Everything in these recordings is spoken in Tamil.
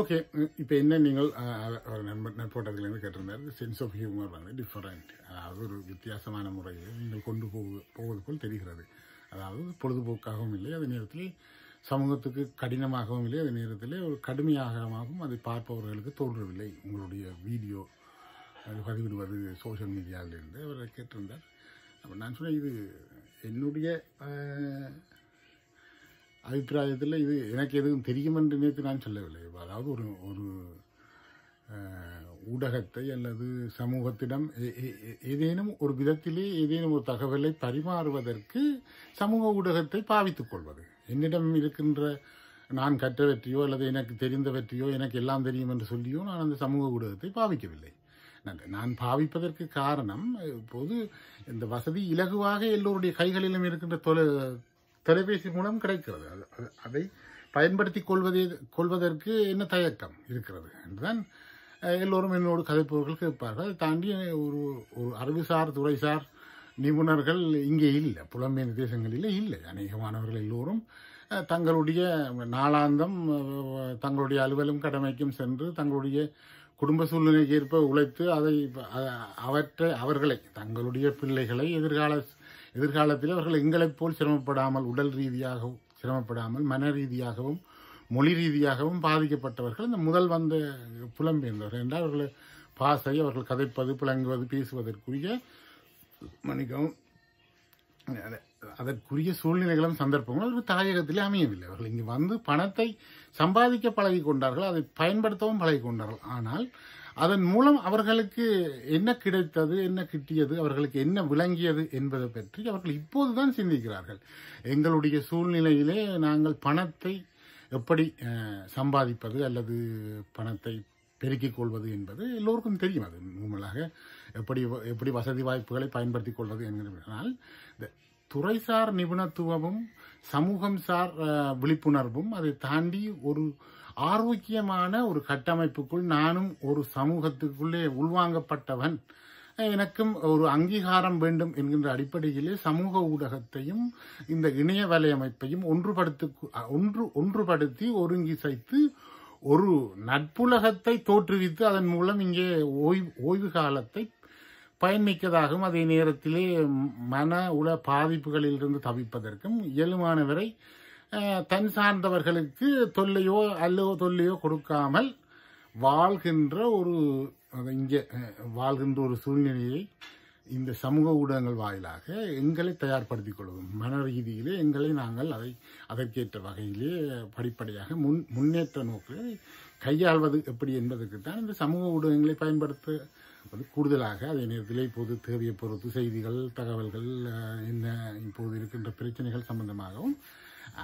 ஓகே இப்போ என்ன நீங்கள் ஒரு நண்பர் நட்போட்டத்திலேருந்து கேட்டிருந்தார் சென்ஸ் ஆஃப் ஹியூமர் வந்து டிஃப்ரெண்ட் அதாவது ஒரு வித்தியாசமான முறையில் நீங்கள் கொண்டு போக போவது போல் தெரிகிறது அதாவது பொழுதுபோக்காகவும் இல்லை அதே நேரத்தில் சமூகத்துக்கு கடினமாகவும் இல்லை அதே நேரத்தில் ஒரு கடுமையாகவும் அதை பார்ப்பவர்களுக்கு தோன்றவில்லை உங்களுடைய வீடியோ அது பதிவிடுவது சோஷியல் மீடியாவிலிருந்து அவரை கேட்டிருந்தார் அப்போ நான் சொன்னேன் இது என்னுடைய அபிப்பிராயத்தில் இது எனக்கு எதுவும் தெரியும் என்று நினைத்து நான் சொல்லவில்லை அதாவது ஒரு ஒரு ஊடகத்தை அல்லது சமூகத்திடம் ஏதேனும் ஒரு விதத்திலே ஏதேனும் ஒரு தகவலை பரிமாறுவதற்கு சமூக ஊடகத்தை பாவித்துக் கொள்வது என்னிடம் இருக்கின்ற நான் கற்றவற்றையோ அல்லது எனக்கு தெரிந்தவற்றையோ எனக்கு எல்லாம் தெரியும் என்று சொல்லியோ நான் அந்த சமூக ஊடகத்தை பாவிக்கவில்லை நான் பாவிப்பதற்கு காரணம் இப்போது இந்த வசதி இலகுவாக எல்லோருடைய கைகளிலும் இருக்கின்ற தொலை தொலைபேசி மூலம் கிடைக்கிறது அது அதை பயன்படுத்திக் கொள்வதே கொள்வதற்கு என்ன தயக்கம் இருக்கிறது என்றுதான் எல்லோரும் என்னோடு கதைப்பவர்கள் கேட்பார்கள் அதை தாண்டி ஒரு ஒரு அறிவுசார் துறைசார் நிபுணர்கள் இங்கே இல்லை புலமை தேசங்களில் இல்லை அநேகமானவர்கள் எல்லோரும் தங்களுடைய நாளாந்தம் தங்களுடைய அலுவலும் கடமைக்கும் சென்று தங்களுடைய குடும்ப சூழ்நிலைக்கு ஏற்ப உழைத்து அதை அவற்றை அவர்களை தங்களுடைய பிள்ளைகளை எதிர்கால எதிர்காலத்தில் அவர்கள் எங்களைப் போல் சிரமப்படாமல் உடல் ரீதியாகவும் சிரமப்படாமல் மன ரீதியாகவும் மொழி ரீதியாகவும் பாதிக்கப்பட்டவர்கள் இந்த முதல் வந்த புலம்பெயர்ந்தவர்கள் என்றால் அவர்கள் பாசை அவர்கள் கதைப்பது புலங்குவது பேசுவதற்குரிய மணிக்கவும் அதற்குரிய சூழ்நிலைகளும் சந்தர்ப்பங்களும் அவர்கள் தாயகத்திலே அமையவில்லை அவர்கள் இங்கு வந்து பணத்தை சம்பாதிக்க பழகி கொண்டார்கள் அதை பயன்படுத்தவும் பழகி கொண்டார்கள் ஆனால் அதன் மூலம் அவர்களுக்கு என்ன கிடைத்தது என்ன கிட்டியது அவர்களுக்கு என்ன விளங்கியது என்பதை பற்றி அவர்கள் இப்போதுதான் சிந்திக்கிறார்கள் எங்களுடைய சூழ்நிலையிலே நாங்கள் பணத்தை எப்படி சம்பாதிப்பது அல்லது பணத்தை பெருக்கிக் கொள்வது என்பது எல்லோருக்கும் தெரியும் அது நூலாக எப்படி எப்படி வசதி வாய்ப்புகளை பயன்படுத்திக் கொள்வது இந்த துறைசார் நிபுணத்துவமும் சமூகம் சார் விழிப்புணர்வும் அதை தாண்டி ஒரு ஆரோக்கியமான ஒரு கட்டமைப்புக்குள் நானும் ஒரு சமூகத்துக்குள்ளே உள்வாங்கப்பட்டவன் எனக்கும் ஒரு அங்கீகாரம் வேண்டும் என்கின்ற அடிப்படையிலே சமூக ஊடகத்தையும் இந்த இணைய வலையமைப்பையும் ஒன்றுபடுத்து ஒன்று ஒன்றுபடுத்தி ஒருங்கிசைத்து ஒரு நட்புலகத்தை தோற்றுவித்து அதன் மூலம் இங்கே ஓய்வு ஓய்வு காலத்தை பயன்மிக்கதாகவும் அதே நேரத்திலே மன உள பாதிப்புகளிலிருந்து தவிப்பதற்கும் இயலுமானவரை தன் சார்ந்தவர்களுக்கு தொல்லையோ அல்லவோ தொல்லையோ கொடுக்காமல் வாழ்கின்ற ஒரு இங்கே வாழ்கின்ற ஒரு சூழ்நிலையை இந்த சமூக ஊடகங்கள் வாயிலாக எங்களை தயார்படுத்திக் கொள்வோம் மன ரீதியிலே எங்களை நாங்கள் அதை அதற்கேற்ற வகையிலே படிப்படியாக முன் முன்னேற்ற நோக்கில் கையாள்வது எப்படி என்பதற்கு தான் இந்த சமூக ஊடகங்களை பயன்படுத்த பார்ப்பது கூடுதலாக அதே நேரத்தில் இப்போது தேவையை பொறுத்து செய்திகள் தகவல்கள் என்ன இப்போது இருக்கின்ற பிரச்சனைகள் சம்பந்தமாகவும்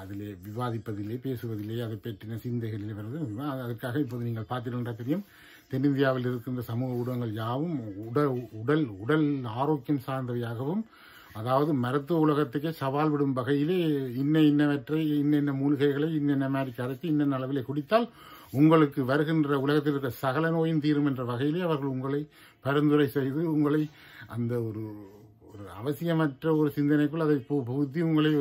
அதிலே விவாதிப்பதிலே பேசுவதிலே அதை பற்றின சிந்தைகளில் வருவது அதற்காக இப்போது நீங்கள் பார்த்துக்கின்ற தெரியும் தென்னிந்தியாவில் இருக்கின்ற சமூக ஊடகங்கள் யாவும் உடல் உடல் உடல் ஆரோக்கியம் சார்ந்தவையாகவும் அதாவது மருத்துவ உலகத்துக்கே சவால் விடும் வகையிலே இன்ன இன்னவற்றை இன்னென்ன மூலிகைகளை இன்னென்ன மாதிரி கரைத்து இன்னென்ன அளவில் குடித்தால் உங்களுக்கு வருகின்ற உலகத்தில் இருக்க சகல நோயும் தீரும் என்ற வகையிலே அவர்கள் உங்களை பரிந்துரை செய்து உங்களை அந்த ஒரு ஒரு அவசியமற்ற ஒரு சிந்தனைக்குள் அதை புகுத்தி உங்களை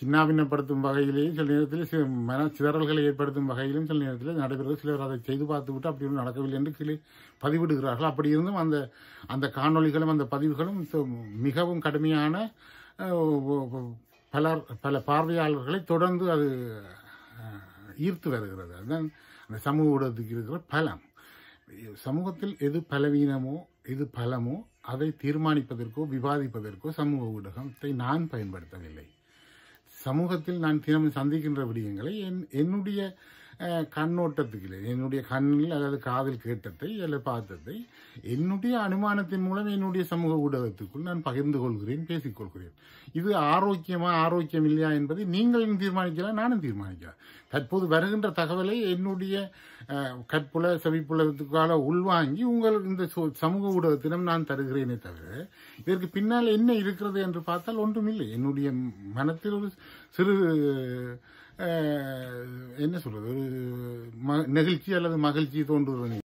சின்னாபின்னப்படுத்தும் வகையிலேயும் சில நேரத்தில் சில மன சிதறல்களை ஏற்படுத்தும் வகையிலும் சில நேரத்தில் நடைபெறுவது சிலர் அதை செய்து பார்த்து விட்டு அப்படி ஒன்றும் நடக்கவில்லை என்று கீழே பதிவிடுகிறார்கள் அப்படி இருந்தும் அந்த அந்த காணொலிகளும் அந்த பதிவுகளும் மிகவும் கடுமையான பலர் பல பார்வையாளர்களை தொடர்ந்து அது ஈர்த்து வருகிறது அதுதான் அந்த சமூக ஊடகத்துக்கு இருக்கிற பலம் சமூகத்தில் எது பலவீனமோ எது பலமோ அதை தீர்மானிப்பதற்கோ விவாதிப்பதற்கோ சமூக ஊடகத்தை நான் பயன்படுத்தவில்லை சமூகத்தில் நான் தினமும் சந்திக்கின்ற விடயங்களை என் என்னுடைய கண்ணோட்டத்துக்கு இல்லை என்னுடைய கண்ணில் அதாவது காதல் கேட்டதை அல்லது பார்த்ததை என்னுடைய அனுமானத்தின் மூலம் என்னுடைய சமூக ஊடகத்துக்குள் நான் பகிர்ந்து கொள்கிறேன் பேசிக்கொள்கிறேன் இது ஆரோக்கியமா ஆரோக்கியம் இல்லையா என்பதை நீங்களும் தீர்மானிக்கலாம் நானும் தீர்மானிக்கலாம் தற்போது வருகின்ற தகவலை என்னுடைய கற்புல செவிப்புலத்துக்காக உள்வாங்கி உங்கள் இந்த சமூக ஊடகத்திடம் நான் தருகிறேனே தவிர இதற்கு பின்னால் என்ன இருக்கிறது என்று பார்த்தால் ஒன்றுமில்லை என்னுடைய மனத்தில் ஒரு சிறு என்ன சொல்றது ஒரு நெகிழ்ச்சி அல்லது மகிழ்ச்சி தோன்றுவது